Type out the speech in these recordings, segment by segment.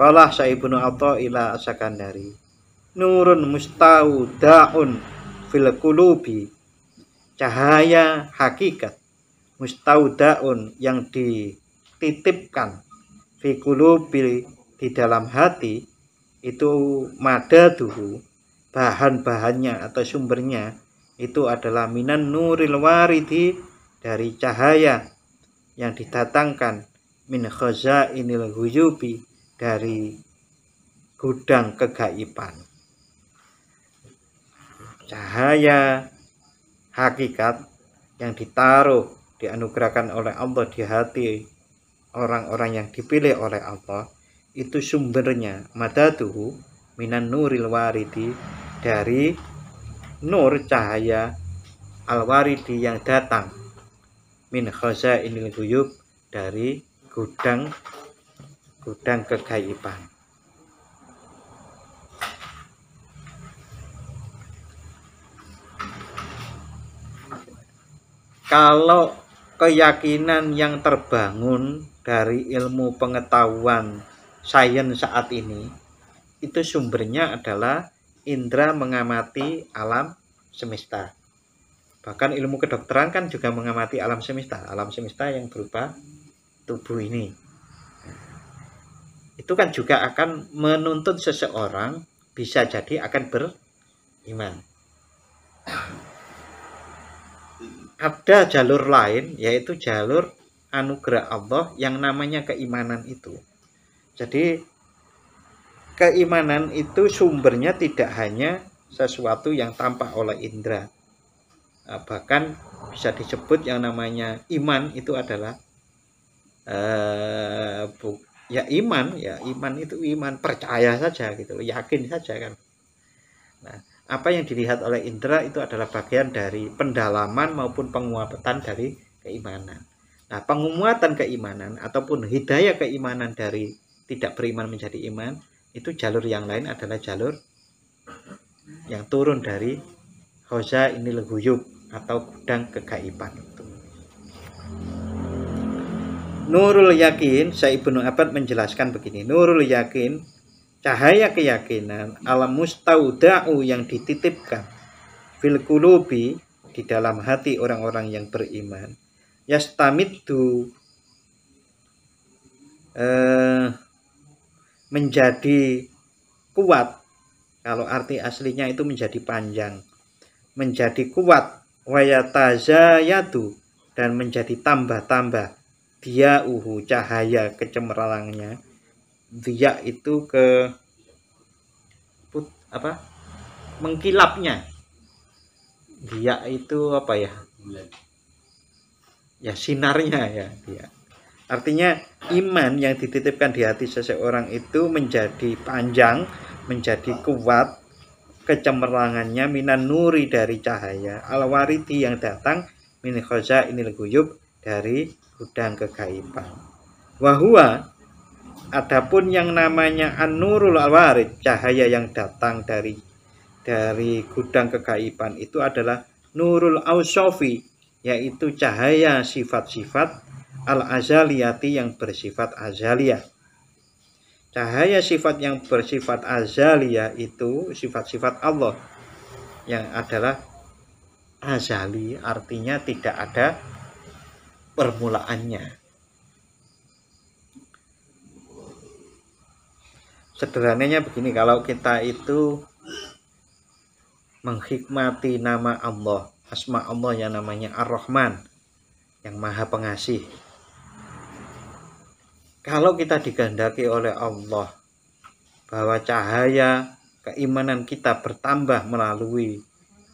Kalah ibnu Atta ila asakandari. Nurun mustau da'un fil kulubi. Cahaya hakikat daun yang dititipkan fi kulubi di dalam hati itu madaduhu bahan-bahannya atau sumbernya itu adalah minan nuril waridi dari cahaya yang didatangkan min khazainil huyubi dari gudang kegaiban. Cahaya hakikat yang ditaruh, dianugerahkan oleh Allah di hati orang-orang yang dipilih oleh Allah itu sumbernya madatuhu minan nuril waridi dari nur cahaya al-waridi yang datang min khazainil guyub dari gudang gudang kegaiban. Kalau keyakinan yang terbangun dari ilmu pengetahuan sains saat ini itu sumbernya adalah indera mengamati alam semesta. Bahkan ilmu kedokteran kan juga mengamati alam semesta, alam semesta yang berupa tubuh ini itu kan juga akan menuntun seseorang bisa jadi akan beriman. Ada jalur lain yaitu jalur anugerah Allah yang namanya keimanan itu. Jadi keimanan itu sumbernya tidak hanya sesuatu yang tampak oleh indera. Eh, bahkan bisa disebut yang namanya iman itu adalah eh, ya iman ya iman itu iman percaya saja gitu yakin saja kan nah apa yang dilihat oleh indera itu adalah bagian dari pendalaman maupun penguatan dari keimanan nah penguatan keimanan ataupun hidayah keimanan dari tidak beriman menjadi iman itu jalur yang lain adalah jalur yang turun dari hoza ini leguyuk atau gudang kegaiban itu Nurul Yakin, saya Ibnu Abad menjelaskan begini, Nurul Yakin, cahaya keyakinan, alam mustauda'u yang dititipkan, fil di dalam hati orang-orang yang beriman, yastamiddu, eh, menjadi kuat, kalau arti aslinya itu menjadi panjang, menjadi kuat, yadu dan menjadi tambah-tambah, dia uhu cahaya kecemerlangnya dia itu ke put apa mengkilapnya dia itu apa ya ya sinarnya ya dia artinya iman yang dititipkan di hati seseorang itu menjadi panjang menjadi kuat kecemerlangannya minan nuri dari cahaya alwariti yang datang min khoza inil guyub dari gudang kegaiban. Wahua adapun yang namanya An-Nurul Al-Warid, cahaya yang datang dari dari gudang kegaiban itu adalah Nurul Ausofi, yaitu cahaya sifat-sifat Al-Azaliyati yang bersifat azaliyah. Cahaya sifat yang bersifat azaliyah itu sifat-sifat Allah yang adalah azali artinya tidak ada permulaannya. Sederhananya begini, kalau kita itu menghikmati nama Allah, asma Allah yang namanya Ar-Rahman, yang maha pengasih. Kalau kita digandaki oleh Allah bahwa cahaya keimanan kita bertambah melalui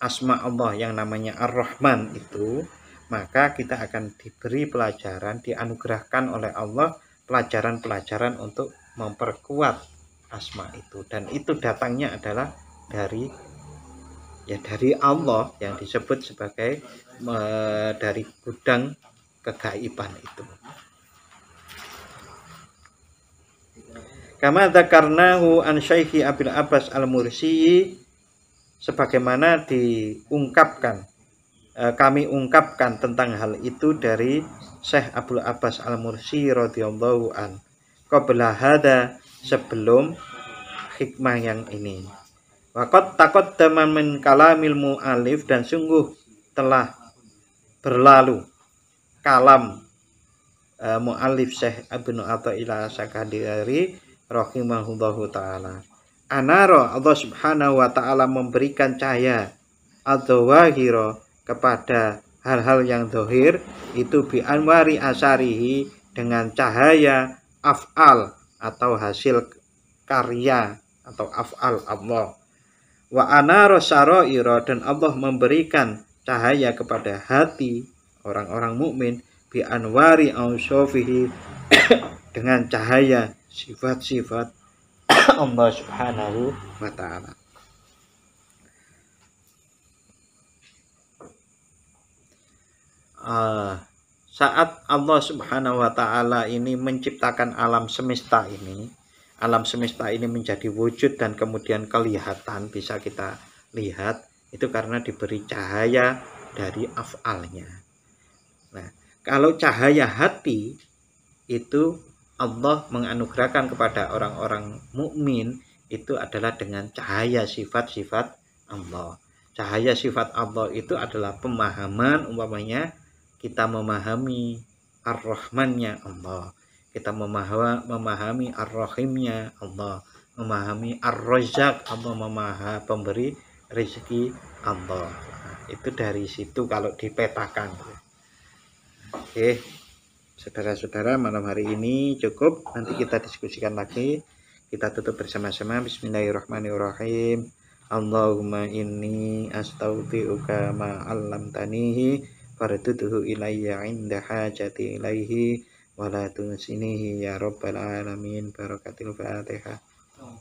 asma Allah yang namanya Ar-Rahman itu, maka kita akan diberi pelajaran, dianugerahkan oleh Allah pelajaran-pelajaran untuk memperkuat asma itu dan itu datangnya adalah dari ya dari Allah yang disebut sebagai me, dari gudang kegaiban itu. Kama dzakarnahu an Syaikh Abil Abbas Al-Mursi sebagaimana diungkapkan Eh, kami ungkapkan tentang hal itu dari Syekh Abdul Abbas Al-Mursi radhiyallahu an. Qabla hada sebelum hikmah yang ini. takut takot min kalamil mu'alif dan sungguh telah berlalu kalam uh, eh, mu'alif Syekh Ibnu Athaillah Sakadiri rahimahullahu taala. Anaro Allah Subhanahu wa taala memberikan cahaya atau wahiro kepada hal-hal yang dohir itu bi anwari asarihi dengan cahaya af'al atau hasil karya atau af'al Allah wa anaro saraira dan Allah memberikan cahaya kepada hati orang-orang mukmin bi anwari ausofihi dengan cahaya sifat-sifat Allah Subhanahu wa taala Eh, saat Allah Subhanahu wa taala ini menciptakan alam semesta ini, alam semesta ini menjadi wujud dan kemudian kelihatan bisa kita lihat itu karena diberi cahaya dari afalnya. Nah, kalau cahaya hati itu Allah menganugerahkan kepada orang-orang mukmin itu adalah dengan cahaya sifat-sifat Allah. Cahaya sifat Allah itu adalah pemahaman umpamanya kita memahami Ar-Rahmannya Allah kita memahami Ar-Rahimnya Allah memahami ar rajak Allah memaha pemberi rezeki Allah nah, itu dari situ kalau dipetakan oke saudara-saudara malam hari ini cukup nanti kita diskusikan lagi kita tutup bersama-sama Bismillahirrahmanirrahim Allahumma inni ugama alam tanihi fardudhu ilayya inda hajati ilaihi wa la tunsinihi ya rabbal alamin barakatil fatihah nah.